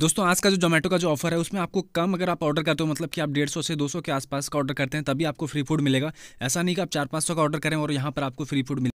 दोस्तों आज का जो जोमेटो का जो ऑफर है उसमें आपको कम अगर आप ऑर्डर करते हो मतलब कि आप डेढ़ सौ से दो सौ के आसपास का ऑर्डर करते हैं तभी आपको फ्री फूड मिलेगा ऐसा नहीं कि आप चार पाँच सौ का ऑर्डर करें और यहाँ पर आपको फ्री फूड मिले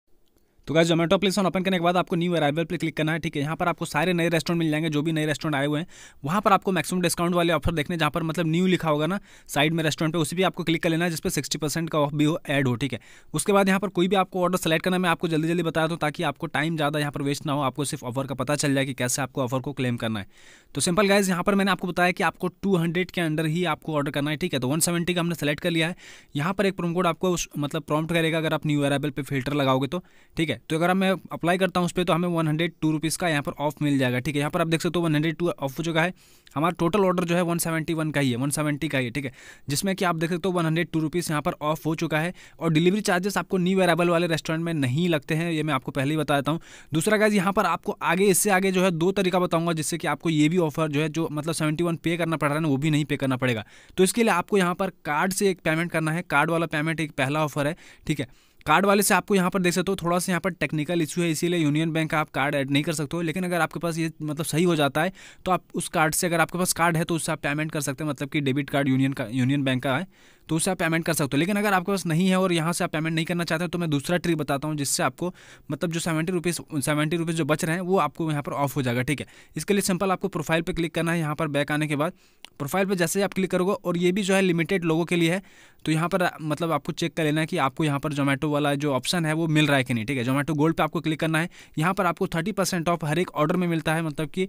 तो गाइस जोमेटो एप्लीकेशन ओपन करने के बाद आपको न्यू अराइवल पर क्लिक करना है ठीक है यहाँ पर आपको सारे नए रेस्टोरेंट मिल जाएंगे जो भी नए रेस्टोरेंट आए हुए हैं वहाँ पर आपको मैक्सिमम डिस्काउंट वाले ऑफर देखने जहाँ पर मतलब न्यू लिखा होगा ना साइड में रेस्टोरेंट पर उसी भी आपको क्लिक कर लेना है जिस पर सिक्सटी परसेंट का ऑफ भी हो एड हो ठीक है उसके बाद यहाँ पर कोई भी आपको ऑर्डर सेलेक्ट करना मैं आपको जल्दी जल्दी बताया था ताकि आपको टाइम ज़्यादा यहाँ पर वेस्ट ना हो आपको सिर्फ ऑफर का पता चल जाए कि कैसे आपको ऑफर को क्लेम करना है तो सिंपल गाइज यहाँ पर मैंने आपको बताया कि आपको टू हंड्रेड के अंडर ही आपको ऑर्डर करना है ठीक है तो वन सेवेंटी का हमने सेलेक्ट कर लिया है यहाँ पर एक प्रोमो कोड आपको मतलब प्रॉम्प्ट करेगा अगर आप न्यू अराइवल पर फिल्टर लगाओगे तो ठीक है है तो अगर मैं अप्लाई करता हूँ उस पर तो हमें वन हंड्रेड टू रुपीज़ का यहाँ पर ऑफ मिल जाएगा ठीक है यहाँ पर आप देख सकते हो वन हंड्रेड टू ऑफ हो चुका है हमारा टोटल ऑर्डर जो है वन सेवेंटी वन का ही है वन सेवेंटी का ही है ठीक है जिसमें कि आप देख सकते हो वन हंड्रेड टू रुपीज़ यहाँ पर ऑफ हो चुका है और डिलीवरी चार्जेस आपको न्यू अराइवल वाले रेस्टोरेंट में नहीं लगते हैं ये मैं आपको पहले ही बता देता हूँ दूसरा गाइज यहाँ पर आपको आगे इससे आगे जो है दो तरीका बताऊँगा जिससे कि आपको ये भी ऑफर जो है जो मतलब सेवेंटी वन पे करना पड़ रहा है ना वो भी नहीं पे करना पड़ेगा तो इसके लिए आपको यहाँ पर कार्ड से एक पेमेंट करना है कार्ड वाला पेमेंट एक पहला ऑफर है ठीक है कार्ड वाले से आपको यहाँ पर देख सकते हो थोड़ा सा यहाँ पर टेक्निकल इशू है इसीलिए यूनियन बैंक का आप कार्ड ऐड नहीं कर सकते हो लेकिन अगर आपके पास ये मतलब सही हो जाता है तो आप उस कार्ड से अगर आपके पास कार्ड है तो उससे आप पेमेंट कर सकते हैं मतलब कि डेबिट कार्ड यूनियन का यूनियन बैंक का है तो उससे आप पेमेंट कर सकते हो लेकिन अगर आपके पास नहीं है और यहाँ से आप पेमेंट नहीं करना चाहते हो तो मैं दूसरा ट्रिक बताता हूँ जिससे आपको मतलब जो सेवेंटी रुपीज़ सेवेंटी रुपीज़ जो बच रहे हैं वो आपको यहाँ पर ऑफ हो जाएगा ठीक है इसके लिए सिंपल आपको प्रोफाइल पर क्लिक करना है यहाँ पर बैक आने के बाद प्रोफाइल पर जैसे ही आप क्लिक करोगे और ये भी जो है लिमिटेड लोगों के लिए है तो यहाँ पर मतलब आपको चेक कर लेना है कि आपको यहाँ पर जोमेटो वाला जो ऑप्शन है वो मिल रहा है कि नहीं ठीक है जोमेटो गोल्ड पर आपको क्लिक करना है यहाँ पर आपको थर्टी परसेंट ऑफ हर एक ऑर्डर में मिलता है मतलब कि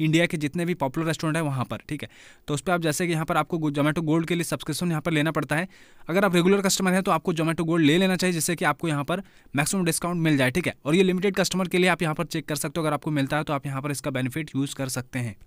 इंडिया के जितने भी पॉपुलर रेस्टोरेंट है वहाँ पर ठीक है तो उस पर आप जैसे कि यहाँ पर आपको जोमेटो गोल्ड के लिए सब्सक्रिप्शन यहाँ पर लेना पड़ता है अगर आप रेगुलर कस्टमर हैं तो आपको जोमेटो गोल्ड ले लेना चाहिए जिससे कि आपको यहाँ पर मैक्सिमम डिस्काउंट मिल जाए ठीक है और ये लिमिटेड कस्टमर के लिए आप यहाँ पर चेक कर सकते हो अगर आपको मिलता है तो आप यहाँ पर इसका बेनिफिट यूज़ कर सकते हैं